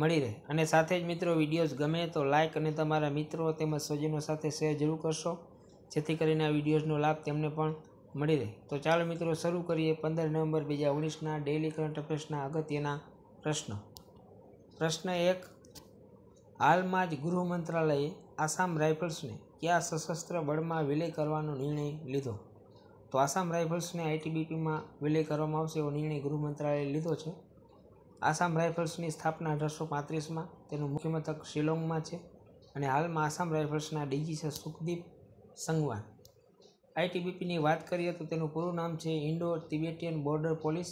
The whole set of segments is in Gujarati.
મળી રહે અને સાથે જ મિત્રો વિડીયોઝ ગમે તો લાઇક અને તમારા મિત્રો તેમજ સ્વજનો સાથે શેર જરૂર કરશો જેથી કરીને આ વિડીયોઝનો લાભ તેમને પણ મળી રહે તો ચાલો મિત્રો શરૂ કરીએ પંદર નવેમ્બર બે હજાર ઓગણીસના ડેઇલી કરંટ અફેર્સના અગત્યના પ્રશ્નો પ્રશ્ન એક હાલમાં જ ગૃહ મંત્રાલયે આસામ રાઇફલ્સને કયા સશસ્ત્ર બળમાં વિલય કરવાનો નિર્ણય લીધો તો આસામ રાઇફલ્સને આઈટીબીપીમાં વિલય કરવામાં આવશે એવો નિર્ણય ગૃહ મંત્રાલયે લીધો છે આસામ રાઇફલ્સની સ્થાપના અઢારસો પાંત્રીસમાં તેનું મુખ્ય મથક શિલોંગમાં છે અને હાલમાં આસામ રાઇફલ્સના ડીજી છે સુખદીપ સંગવાન આઈટીબીપીની વાત કરીએ તો તેનું પૂરું નામ છે ઇન્ડો તિબેટિયન બોર્ડર પોલીસ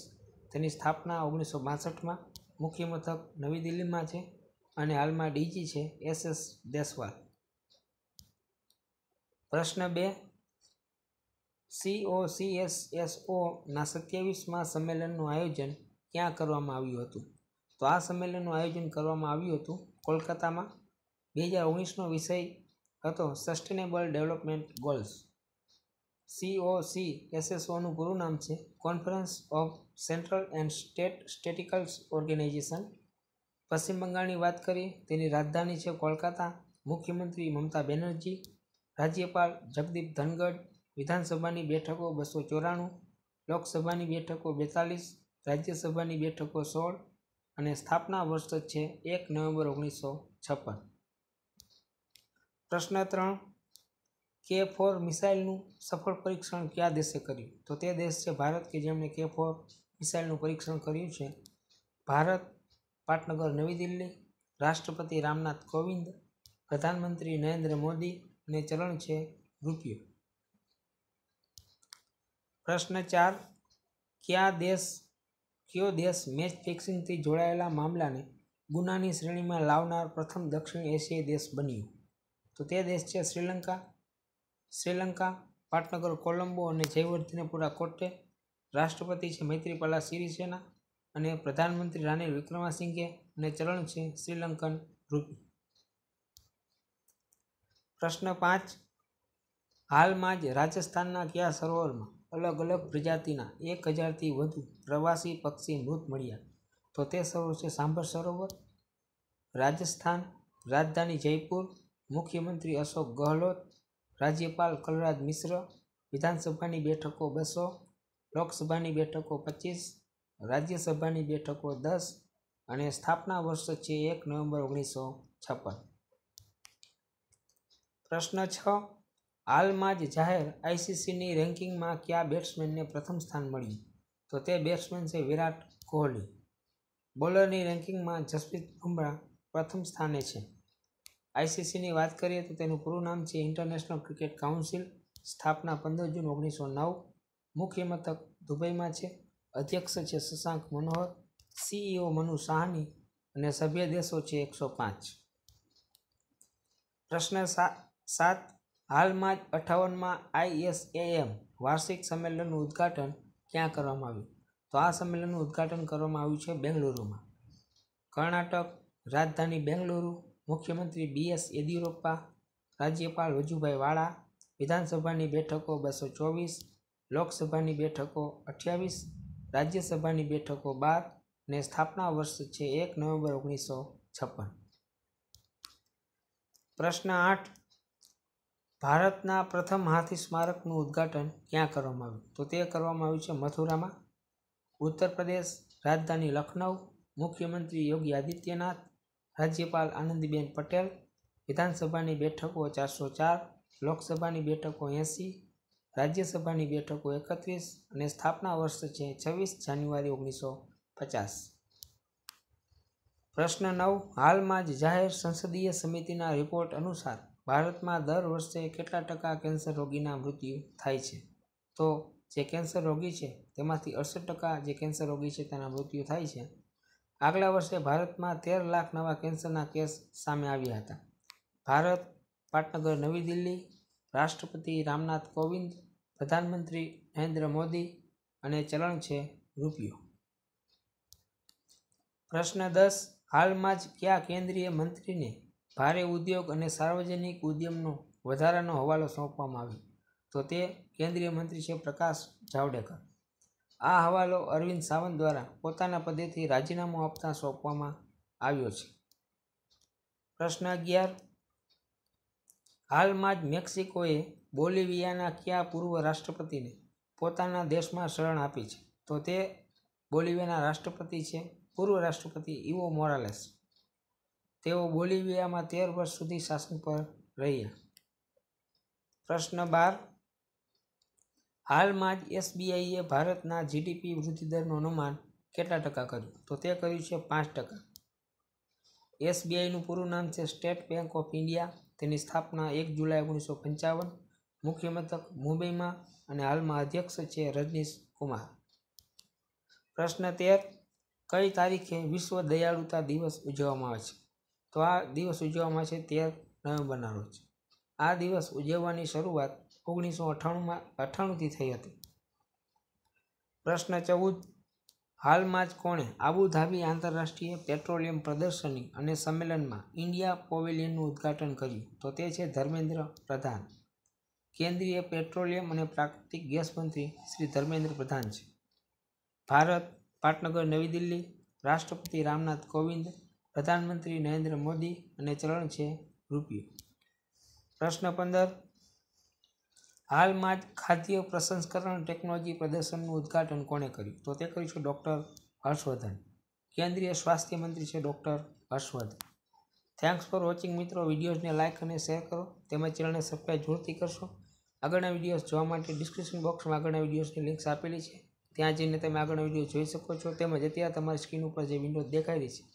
તેની સ્થાપના ઓગણીસો બાસઠમાં મુખ્ય મથક નવી દિલ્હીમાં છે અને હાલમાં ડીજી છે એસ એસ દેસવાલ પ્રશ્ન બે સીઓ સીઓસીએસએસઓના સત્યાવીસમાં સંમેલનનું આયોજન ક્યાં કરવામાં આવ્યું હતું તો આ સંમેલનનું આયોજન કરવામાં આવ્યું હતું કોલકાતામાં બે હજાર ઓગણીસનો વિષય હતો sustainable development goals CO C એસએસઓનું પૂરું નામ છે conference of central and state statisticals organisation પશ્ચિમ બંગાળની વાત કરીએ તેની રાજધાની છે કોલકાતા મુખ્યમંત્રી મમતા બેનર્જી રાજ્યપાલ જગદીપ ધનગઢ વિધાનસભાની બેઠકો બસો ચોરાણું લોકસભાની બેઠકો બેતાલીસ રાજ્યસભાની બેઠકો સોળ અને સ્થાપના વર્ષ છે એક નવેમ્બર ઓગણીસો છપ્પન પ્રશ્ન ત્રણ કે ફોર મિસાઇલનું સફળ પરીક્ષણ કયા દેશે કર્યું તો તે દેશ છે ભારત કે જેમણે કે ફોર મિસાઇલનું પરીક્ષણ કર્યું છે ભારત પાટનગર નવી દિલ્હી રાષ્ટ્રપતિ રામનાથ કોવિંદ પ્રધાનમંત્રી નરેન્દ્ર મોદી અને ચલણ છે રૂપિયો પ્રશ્ન ચાર કયા દેશ કયો દેશ મેચ ફિક્સિંગથી જોડાયેલા મામલાને ગુનાની શ્રેણીમાં લાવનાર પ્રથમ દક્ષિણ એશિયાઈ દેશ બન્યો તો તે દેશ છે શ્રીલંકા શ્રીલંકા પાટનગર કોલંબો અને જયવર્ધનેપુરા કોટ્ટે રાષ્ટ્રપતિ છે મૈત્રીપાલા સિરિસેના અને પ્રધાનમંત્રી રાનિલ વિક્રમાસિંઘે અને ચરણ છે શ્રીલંકન રૂપી પ્રશ્ન પાંચ હાલમાં જ રાજસ્થાનના કયા સરોવરમાં અલગ અલગ પ્રજાતિના એક હજારથી વધુ પ્રવાસી પક્ષી મૃત મળ્યા તો તે સરોવર છે સાંભર સરોવર રાજસ્થાન રાજધાની જયપુર મુખ્યમંત્રી અશોક ગહલોત રાજ્યપાલ કલરાજ મિશ્ર વિધાનસભાની બેઠકો બસો લોકસભાની બેઠકો પચીસ રાજ્યસભાની બેઠકો દસ અને સ્થાપના વર્ષ છે એક નવેમ્બર ઓગણીસો છપ્પન પ્રશ્ન છ હાલમાં જ જાહેર આઈસીસીની રેન્કિંગમાં કયા બેટ્સમેનને પ્રથમ સ્થાન મળ્યું તો તે બેટ્સમેન છે વિરાટ કોહલી બોલરની રેન્કિંગમાં જસપ્રીત બુમરાહ પ્રથમ સ્થાને છે આઈસીસીની વાત કરીએ તો તેનું પૂરું નામ છે ઇન્ટરનેશનલ ક્રિકેટ કાઉન્સિલ સ્થાપના પંદર જૂન ઓગણીસો નવ મુખ્ય મથક દુબઈમાં છે અધ્યક્ષ છે શશાંક મનોહર સીઈઓ મનુ સાહની અને સભ્ય દેશો છે એકસો પાંચ પ્રશ્ન સાત હાલમાં જ અઠાવનમાં આઈએસએએમ વાર્ષિક સંમેલનનું ઉદ્ઘાટન ક્યાં કરવામાં આવ્યું તો આ સંમેલનનું ઉદ્ઘાટન કરવામાં આવ્યું છે બેંગલુરુમાં કર્ણાટક રાજધાની બેંગલુરુ મુખ્યમંત્રી બી એસ યેદિયુરપ્પા રાજ્યપાલ વજુભાઈ વાળા વિધાનસભાની બેઠકો બસો ચોવીસ લોકસભાની બેઠકો અઠ્યાવીસ રાજ્યસભાની બેઠકો બાર ને સ્થાપના વર્ષ છે એક નવેમ્બર ઓગણીસો છપ્પન પ્રશ્ન આઠ ભારતના પ્રથમ હાથી સ્મારકનું ઉદ્ઘાટન ક્યાં કરવામાં આવ્યું તો તે કરવામાં આવ્યું છે મથુરામાં ઉત્તર પ્રદેશ રાજધાની લખનઉ મુખ્યમંત્રી યોગી આદિત્યનાથ રાજ્યપાલ આનંદીબેન પટેલ વિધાનસભાની બેઠકો ચારસો ચાર લોકસભાની બેઠકો એંસી રાજ્યસભાની બેઠકો એકત્રીસ અને સ્થાપના વર્ષ છે છવ્વીસ જાન્યુઆરી ઓગણીસો પચાસ પ્રશ્ન નવ હાલમાં જ જાહેર સંસદીય સમિતિના રિપોર્ટ અનુસાર ભારતમાં દર વર્ષે કેટલા ટકા કેન્સર રોગીના મૃત્યુ થાય છે તો જે કેન્સર રોગી છે તેમાંથી અડસઠ ટકા જે કેન્સર રોગી છે તેના મૃત્યુ થાય છે આગલા વર્ષે ભારતમાં તેર લાખ નવા કેન્સરના કેસ સામે આવ્યા હતા ભારત પાટનગર નવી દિલ્હી રાષ્ટ્રપતિ રામનાથ કોવિંદ પ્રધાનમંત્રી નરેન્દ્ર મોદી અને ચલણ છે રૂપિયો પ્રશ્ન દસ હાલમાં જ કયા કેન્દ્રીય મંત્રીને ભારે ઉદ્યોગ અને સાર્વજનિક ઉદ્યમનો વધારાનો હવાલો સોંપવામાં આવ્યો તો તે કેન્દ્રીય મંત્રી છે પ્રકાશ જાવડેકર આ હવાલો અરવિંદ સાવંત દ્વારા પોતાના પદેથી રાજીનામું આપતા સોંપવામાં આવ્યો છે પ્રશ્ન અગિયાર હાલમાં જ મેક્સિકોએ બોલિવિયાના કયા પૂર્વ રાષ્ટ્રપતિને પોતાના દેશમાં શરણ આપી છે તો તે બોલિવિયાના રાષ્ટ્રપતિ છે પૂર્વ રાષ્ટ્રપતિ ઇવો મોરાલેસ તેઓ બોલિવિયામાં તેર વર્ષ સુધી શાસન પર રહ્યા પ્રશ્ન બાર હાલમાં જ એસબીઆઈએ ભારતના જીડીપી વૃદ્ધિદરનું અનુમાન કેટલા ટકા કર્યું તો તે કર્યું છે પાંચ ટકા એસબીઆઈનું પૂરું નામ છે સ્ટેટ બેંક ઓફ ઇન્ડિયા તેની સ્થાપના એક જુલાઈ ઓગણીસો પંચાવન મુખ્ય મથક મુંબઈમાં અને હાલમાં અધ્યક્ષ છે રજનીશ કુમાર પ્રશ્ન તેર કઈ તારીખે વિશ્વ દયાળુતા દિવસ ઉજવવામાં આવે છે તો આ દિવસ ઉજવવામાં છે તેર નવેમ્બરના રોજ આ દિવસ ઉજવવાની શરૂઆત ઓગણીસો અઠ્ઠાણુંમાં અઠ્ઠાણુંથી થઈ હતી પ્રશ્ન ચૌદ હાલમાં જ કોણે આબુધાબી આંતરરાષ્ટ્રીય પેટ્રોલિયમ પ્રદર્શની અને સંમેલનમાં ઇન્ડિયા પોવેલિયનનું ઉદ્ઘાટન કર્યું તો તે છે ધર્મેન્દ્ર પ્રધાન કેન્દ્રીય પેટ્રોલિયમ અને પ્રાકૃતિક ગેસ મંત્રી શ્રી ધર્મેન્દ્ર પ્રધાન છે ભારત પાટનગર નવી દિલ્હી રાષ્ટ્રપતિ રામનાથ કોવિંદ પ્રધાનમંત્રી નરેન્દ્ર મોદી અને ચલણ છે રૂપિયો પ્રશ્ન પંદર હાલમાં જ ખાદ્ય પ્રસંસ્કરણ ટેકનોલોજી પ્રદર્શનનું ઉદ્ઘાટન કોણે કર્યું તો તે કર્યું છે ડૉક્ટર હર્ષવર્ધન કેન્દ્રીય સ્વાસ્થ્ય મંત્રી છે doctor Harshvardhan thanks for watching મિત્રો વિડીયોઝને લાઇક અને શેર કરો તેમજ ચેનલને સબસ્ક્રાઈબ જોરથી કરશો આગળના વિડીયોઝ જોવા માટે ડિસ્ક્રિપ્શન બોક્સમાં આગળના વિડીયોઝની લિંક્સ આપેલી છે ત્યાં જઈને તમે આગળના વિડીયો જોઈ શકો છો તેમજ અત્યારે તમારી સ્ક્રીન ઉપર જે વિન્ડો દેખાઈ રહી છે